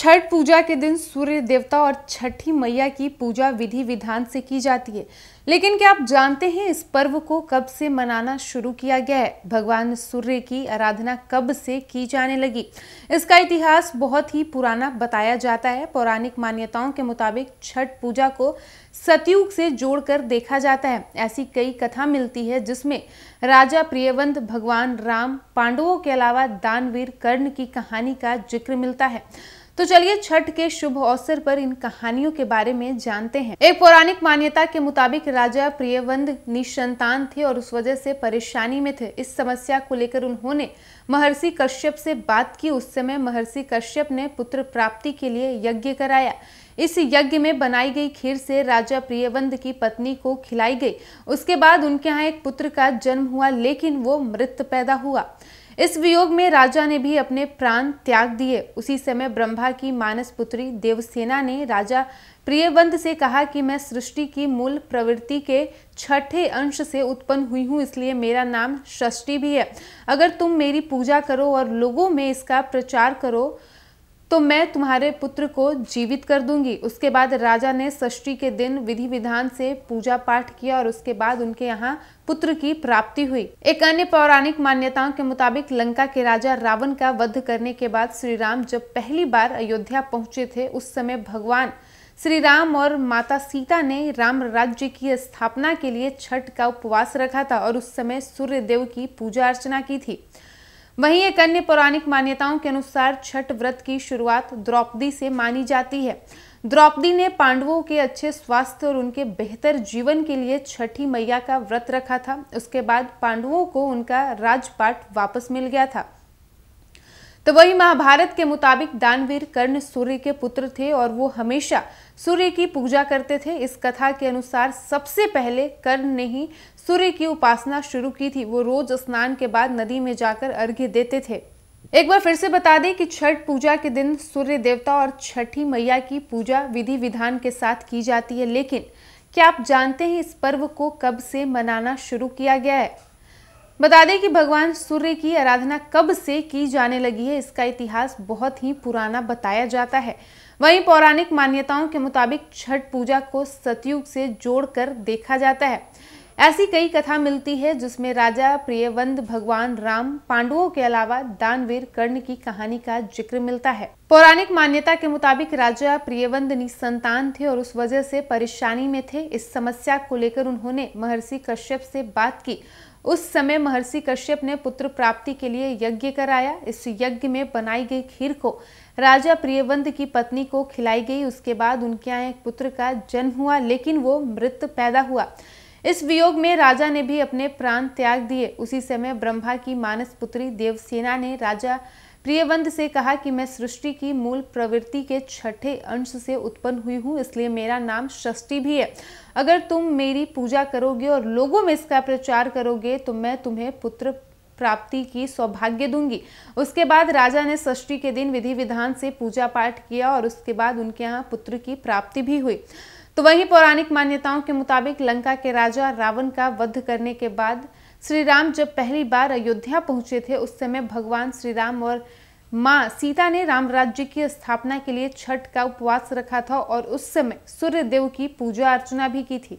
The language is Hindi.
छठ पूजा के दिन सूर्य देवता और छठी मैया की पूजा विधि विधान से की जाती है लेकिन क्या आप जानते हैं इस पर्व को कब से मनाना शुरू किया गया है भगवान सूर्य की आराधना कब से की जाने लगी इसका इतिहास बहुत ही पुराना बताया जाता है पौराणिक मान्यताओं के मुताबिक छठ पूजा को सतयुग से जोड़कर देखा जाता है ऐसी कई कथा मिलती है जिसमें राजा प्रियवंत भगवान राम पांडवों के अलावा दानवीर कर्ण की कहानी का जिक्र मिलता है तो चलिए छठ के शुभ अवसर पर इन कहानियों के बारे में जानते हैं एक पौराणिक मान्यता के मुताबिक राजा प्रियवंद निसंतान थे और उस वजह से परेशानी में थे इस समस्या को लेकर उन्होंने महर्षि कश्यप से बात की उस समय महर्षि कश्यप ने पुत्र प्राप्ति के लिए यज्ञ कराया इस यज्ञ में बनाई गई खीर से राजा प्रियवंद की पत्नी को खिलाई गई उसके बाद उनके यहाँ एक पुत्र का जन्म हुआ लेकिन वो मृत पैदा हुआ इस वियोग में राजा ने भी अपने प्राण त्याग दिए उसी समय ब्रह्मा की मानस पुत्री देवसेना ने राजा प्रियवंत से कहा कि मैं सृष्टि की मूल प्रवृत्ति के छठे अंश से उत्पन्न हुई हूँ इसलिए मेरा नाम सृष्टि भी है अगर तुम मेरी पूजा करो और लोगों में इसका प्रचार करो तो मैं तुम्हारे पुत्र को जीवित कर दूंगी उसके बाद राजा ने षष्ठी के दिन विधि विधान से पूजा पाठ किया और उसके बाद उनके यहाँ पुत्र की प्राप्ति हुई एक अन्य पौराणिक मान्यताओं के मुताबिक लंका के राजा रावण का वध करने के बाद श्री राम जब पहली बार अयोध्या पहुंचे थे उस समय भगवान श्री राम और माता सीता ने राम राज्य की स्थापना के लिए छठ का उपवास रखा था और उस समय सूर्य देव की पूजा अर्चना की थी वहीं एक अन्य पौराणिक मान्यताओं के अनुसार छठ व्रत की शुरुआत द्रौपदी से मानी जाती है द्रौपदी ने पांडवों के अच्छे स्वास्थ्य और उनके बेहतर जीवन के लिए छठी मैया का व्रत रखा था उसके बाद पांडवों को उनका राजपाट वापस मिल गया था तो वही महाभारत के मुताबिक दानवीर कर्ण सूर्य के पुत्र थे और वो हमेशा सूर्य की पूजा करते थे इस कथा के अनुसार सबसे पहले कर्ण ने ही सूर्य की उपासना शुरू की थी वो रोज स्नान के बाद नदी में जाकर अर्घ्य देते थे एक बार फिर से बता दें कि छठ पूजा के दिन सूर्य देवता और छठी मैया की पूजा विधि विधान के साथ की जाती है लेकिन क्या आप जानते हैं इस पर्व को कब से मनाना शुरू किया गया है बता दें कि भगवान सूर्य की आराधना कब से की जाने लगी है इसका इतिहास बहुत ही पुराना बताया जाता है वहीं पौराणिक मान्यताओं के मुताबिक छठ पूजा को सतयुग से जोड़कर देखा जाता है ऐसी कई कथा मिलती है जिसमें राजा प्रियवंद भगवान राम पांडवों के अलावा दानवीर कर्ण की कहानी का जिक्र मिलता है पौराणिक मान्यता के मुताबिक राजा प्रियवंद निसंतान थे और उस वजह से परेशानी में थे इस समस्या को लेकर उन्होंने महर्षि कश्यप से बात की उस समय महर्षि कश्यप ने पुत्र प्राप्ति के लिए यज्ञ कराया इस यज्ञ में बनाई गई खीर को राजा प्रियवंद की पत्नी को खिलाई गई उसके बाद उनके यहाँ एक पुत्र का जन्म हुआ लेकिन वो मृत पैदा हुआ इस वियोग में राजा ने भी अपने प्राण त्याग दिए उसी समय ब्रह्मा की मानस पुत्री देवसेना ने राजा प्रियवंद से कहा कि मैं सृष्टि की मूल प्रवृत्ति के छठे अंश से उत्पन्न हुई हूँ इसलिए मेरा नाम षष्टि भी है अगर तुम मेरी पूजा करोगे और लोगों में इसका प्रचार करोगे तो मैं तुम्हें पुत्र प्राप्ति की सौभाग्य दूंगी उसके बाद राजा ने षष्ठी के दिन विधि विधान से पूजा पाठ किया और उसके बाद उनके यहाँ पुत्र की प्राप्ति भी हुई तो वहीं पौराणिक मान्यताओं के मुताबिक लंका के राजा रावण का वध करने के बाद श्री राम जब पहली बार अयोध्या पहुंचे थे उस समय भगवान श्री राम और माँ सीता ने राम राज्य की स्थापना के लिए छठ का उपवास रखा था और उस समय सूर्य देव की पूजा अर्चना भी की थी